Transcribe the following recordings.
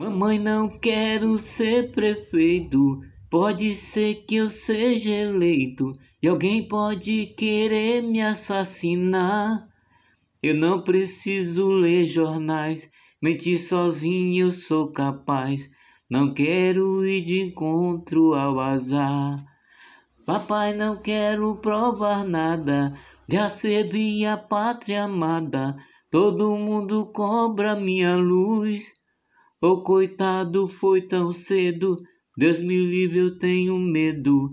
Mamãe, não quero ser prefeito. Pode ser que eu seja eleito e alguém pode querer me assassinar. Eu não preciso ler jornais, mentir sozinho eu sou capaz. Não quero ir de encontro ao azar. Papai, não quero provar nada. Já servi a pátria amada. Todo mundo cobra minha luz. O oh, coitado foi tão cedo, Deus me livre, eu tenho medo,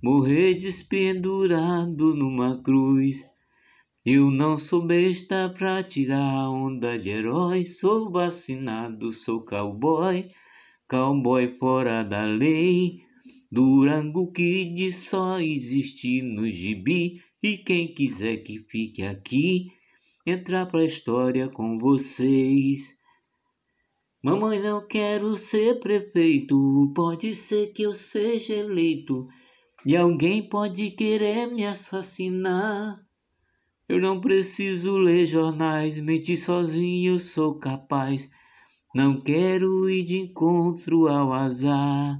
morrer despendurado numa cruz. Eu não sou besta pra tirar onda de herói, sou vacinado, sou cowboy, cowboy fora da lei. Durango Kid só existe no gibi, e quem quiser que fique aqui, entrar pra história com vocês. Mamãe, não quero ser prefeito. Pode ser que eu seja eleito. E alguém pode querer me assassinar. Eu não preciso ler jornais, mentir sozinho eu sou capaz. Não quero ir de encontro ao azar.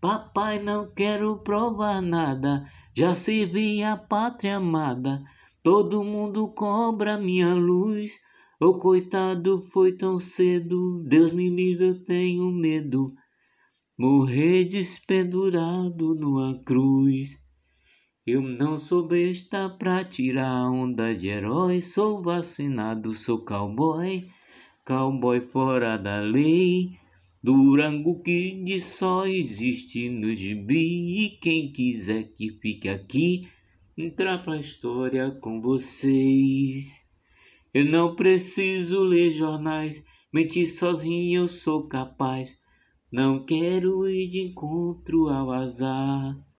Papai, não quero provar nada. Já servi a pátria amada. Todo mundo cobra minha luz. O oh, coitado foi tão cedo, Deus me livre, eu tenho medo. Morrer despendurado numa cruz. Eu não sou besta pra tirar onda de herói, sou vacinado, sou cowboy, cowboy fora da lei. Durango Kid só existe no gibi, e quem quiser que fique aqui, entrar pra história com vocês. Eu não preciso ler jornais, mentir sozinho eu sou capaz. Não quero ir de encontro ao azar.